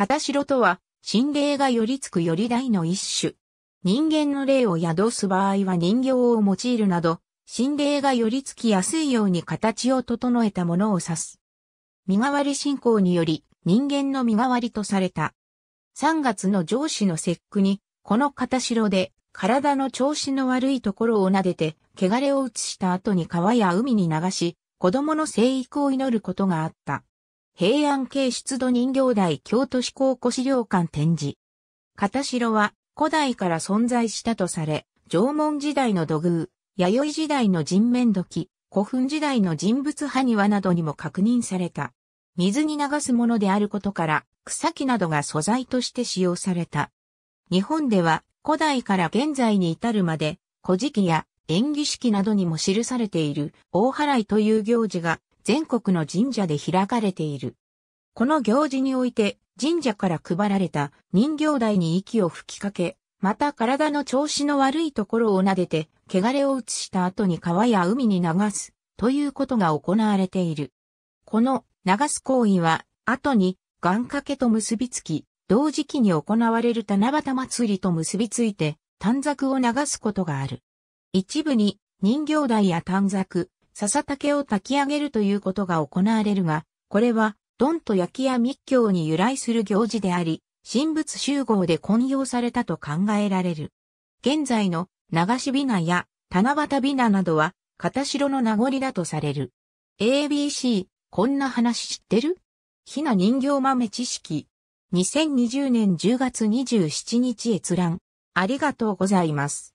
片白とは、心霊が寄り付く寄り台の一種。人間の霊を宿す場合は人形を用いるなど、心霊が寄り付きやすいように形を整えたものを指す。身代わり信仰により、人間の身代わりとされた。3月の上司の節句に、この片白で、体の調子の悪いところを撫でて、汚れを移した後に川や海に流し、子供の生育を祈ることがあった。平安系出土人形台京都市考古資料館展示。片城は古代から存在したとされ、縄文時代の土偶、弥生時代の人面土器、古墳時代の人物埴輪などにも確認された。水に流すものであることから、草木などが素材として使用された。日本では古代から現在に至るまで、古事記や演技式などにも記されている大払いという行事が全国の神社で開かれている。この行事において神社から配られた人形台に息を吹きかけ、また体の調子の悪いところを撫でて、汚れを移した後に川や海に流す、ということが行われている。この流す行為は、後に願掛けと結びつき、同時期に行われる七夕祭りと結びついて、短冊を流すことがある。一部に人形台や短冊、笹竹を炊き上げるということが行われるが、これは、ドンと焼きや密教に由来する行事であり、神仏集合で混用されたと考えられる。現在の流しびなや七夕びななどは、片城の名残だとされる。ABC、こんな話知ってるひな人形豆知識。2020年10月27日閲覧。ありがとうございます。